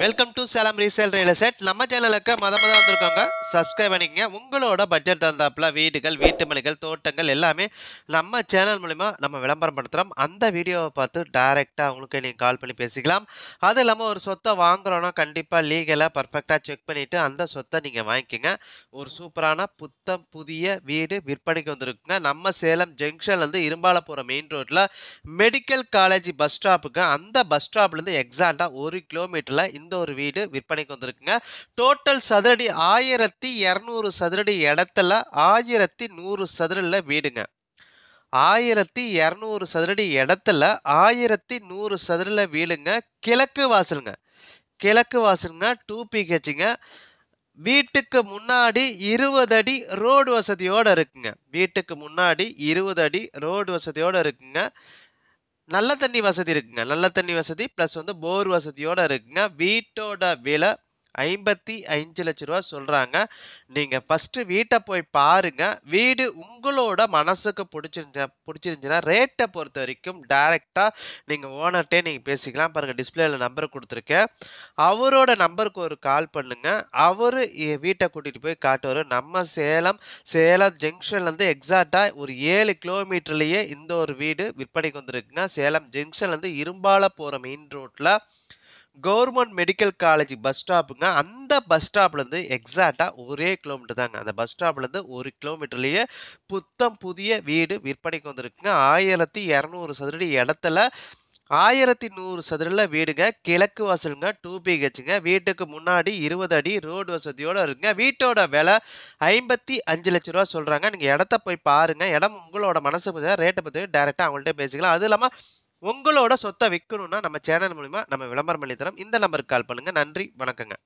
welcome to Salem resale real estate நம்ம சேனலுக்கு மத மதம் வந்திருக்கோங்க சப்ஸ்கிரைப் பண்ணிக்கங்க உங்களோட பட்ஜெட் தந்தாப்பில் வீடுகள் வீட்டு மனைகள் தோட்டங்கள் எல்லாமே நம்ம சேனல் மூலிமா நம்ம விளம்பரம் படுத்துகிறோம் அந்த வீடியோவை பார்த்து டைரெக்டாக அவங்களுக்கு நீங்கள் கால் பண்ணி பேசிக்கலாம் அது இல்லாமல் ஒரு சொத்தை வாங்குறோன்னா கண்டிப்பாக லீகலாக பர்ஃபெக்டாக செக் பண்ணிவிட்டு அந்த சொத்தை நீங்கள் வாங்கிக்கோங்க ஒரு சூப்பரான புத்தம் புதிய வீடு விற்பனைக்கு வந்துருக்குங்க நம்ம சேலம் ஜங்ஷன்லேருந்து இரும்பால போகிற மெயின் ரோட்டில் மெடிக்கல் காலேஜ் பஸ் ஸ்டாப்புக்கு அந்த பஸ் ஸ்டாப்லேருந்து எக்ஸாக்டாக ஒரு கிலோமீட்டரில் இந்த ஒரு வீடு விற்பனைக்கு வந்திருக்குங்க டோட்டல் சதுரடி ஆயிரத்தி இரநூறு சதுரடி இடத்துல ஆயிரத்தி நூறு சதுரில் வீடுங்க ஆயிரத்தி இரநூறு சதுரடி இடத்துல ஆயிரத்தி நூறு சதுரில் வீடுங்க கிழக்கு வாசலுங்க கிழக்கு வாசலுங்க டூ பிஹெச்சுங்க வீட்டுக்கு முன்னாடி இருபது அடி ரோடு வசதியோடு இருக்குங்க வீட்டுக்கு முன்னாடி இருபது அடி ரோடு வசதியோடு இருக்குங்க நல்ல தண்ணி வசதி இருக்குங்க நல்ல தண்ணி வசதி ப்ளஸ் வந்து போர் வசதியோடு இருக்குங்க வீட்டோட விலை ஐம்பத்தி அஞ்சு லட்ச ரூபா சொல்கிறாங்க நீங்கள் ஃபஸ்ட்டு வீட்டை போய் பாருங்கள் வீடு உங்களோட மனசுக்கு பிடிச்சிருந்த பிடிச்சிருந்துச்சுன்னா ரேட்டை பொறுத்த வரைக்கும் டைரெக்டாக நீங்கள் ஓனர்கிட்டே நீங்கள் பேசிக்கலாம் பாருங்கள் டிஸ்பிளேயில் நம்பர் கொடுத்துருக்கேன் அவரோட நம்பருக்கு ஒரு கால் பண்ணுங்கள் அவர் வீட்டை கூட்டிகிட்டு போய் காட்டுவார் நம்ம சேலம் சேலம் ஜங்ஷன்லேருந்து எக்ஸாக்டாக ஒரு ஏழு கிலோமீட்டர்லேயே இந்த ஒரு வீடு விற்பனைக்கு வந்துருக்குங்க சேலம் ஜங்ஷன்லேருந்து இரும்பால போகிற மெயின் ரோட்டில் கவர்மெண்ட் மெடிக்கல் காலேஜ் பஸ் ஸ்டாப்புங்க அந்த பஸ் ஸ்டாப்லேருந்து எக்ஸாக்டாக ஒரே கிலோமீட்டர் தாங்க அந்த பஸ் ஸ்டாப்லேருந்து ஒரு கிலோமீட்டர்லேயே புத்தம் புதிய வீடு விற்பனைக்கு வந்திருக்குங்க ஆயிரத்தி இரநூறு சதுரடி இடத்துல ஆயிரத்தி நூறு சதுரில் வீடுங்க கிழக்கு வாசலுங்க டூ பிஹெச்சுங்க வீட்டுக்கு முன்னாடி இருபது அடி ரோடு வசதியோடு இருக்குங்க வீட்டோட விலை ஐம்பத்தி அஞ்சு லட்ச ரூபா சொல்கிறாங்க நீங்கள் இடத்த போய் பாருங்கள் இடம் உங்களோட மனசு ரேட்டை பற்றி டேரெக்டாக அவங்கள்ட்ட பேசிக்கலாம் அதுவும் இல்லாமல் உங்களோட சொத்தை விற்கணும்னா நம்ம சேனல் மூலிமா நம்ம விளம்பரம் பண்ணி தரோம் இந்த நம்பருக்கு கால் பண்ணுங்கள் நன்றி வணக்கங்க